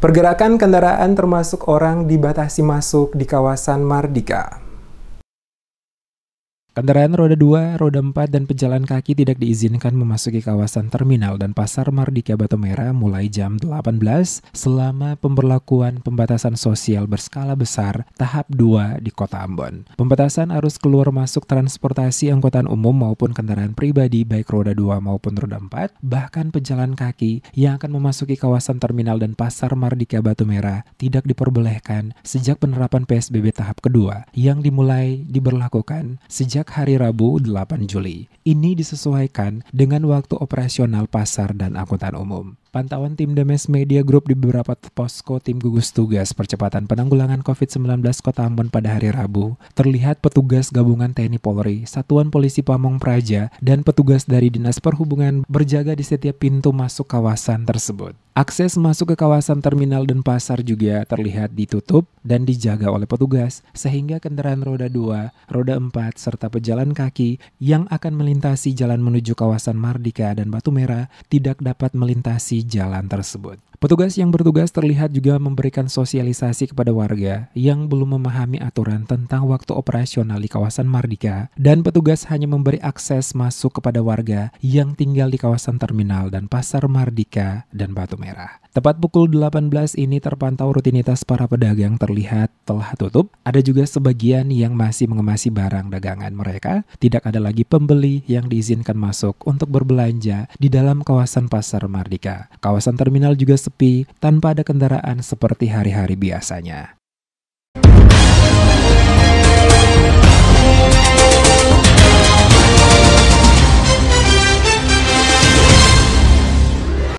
Pergerakan kendaraan termasuk orang dibatasi masuk di kawasan Mardika. Kendaraan roda 2, roda 4, dan pejalan kaki tidak diizinkan memasuki kawasan terminal dan pasar Mardika Batu Merah mulai jam 18 selama pemberlakuan pembatasan sosial berskala besar tahap 2 di kota Ambon. Pembatasan arus keluar masuk transportasi angkutan umum maupun kendaraan pribadi baik roda 2 maupun roda 4, bahkan pejalan kaki yang akan memasuki kawasan terminal dan pasar Mardika Batu Merah tidak diperbolehkan sejak penerapan PSBB tahap kedua yang dimulai diberlakukan sejak sejak hari Rabu 8 Juli. Ini disesuaikan dengan waktu operasional pasar dan angkutan umum. Pantauan tim Demes Media Group di beberapa posko tim gugus tugas percepatan penanggulangan COVID-19 Kota Ambon pada hari Rabu, terlihat petugas gabungan TNI Polri, Satuan Polisi Pamong Praja, dan petugas dari Dinas Perhubungan berjaga di setiap pintu masuk kawasan tersebut. Akses masuk ke kawasan terminal dan pasar juga terlihat ditutup dan dijaga oleh petugas, sehingga kendaraan roda 2, roda 4, serta pejalan kaki yang akan melintasi jalan menuju kawasan Mardika dan Batu Merah tidak dapat melintasi jalan tersebut. Petugas yang bertugas terlihat juga memberikan sosialisasi kepada warga yang belum memahami aturan tentang waktu operasional di kawasan Mardika dan petugas hanya memberi akses masuk kepada warga yang tinggal di kawasan terminal dan pasar Mardika dan Batu Merah. Tepat pukul 18 ini terpantau rutinitas para pedagang terlihat telah tutup. Ada juga sebagian yang masih mengemasi barang dagangan mereka. Tidak ada lagi pembeli yang diizinkan masuk untuk berbelanja di dalam kawasan pasar Mardika. Kawasan terminal juga sepi tanpa ada kendaraan seperti hari-hari biasanya.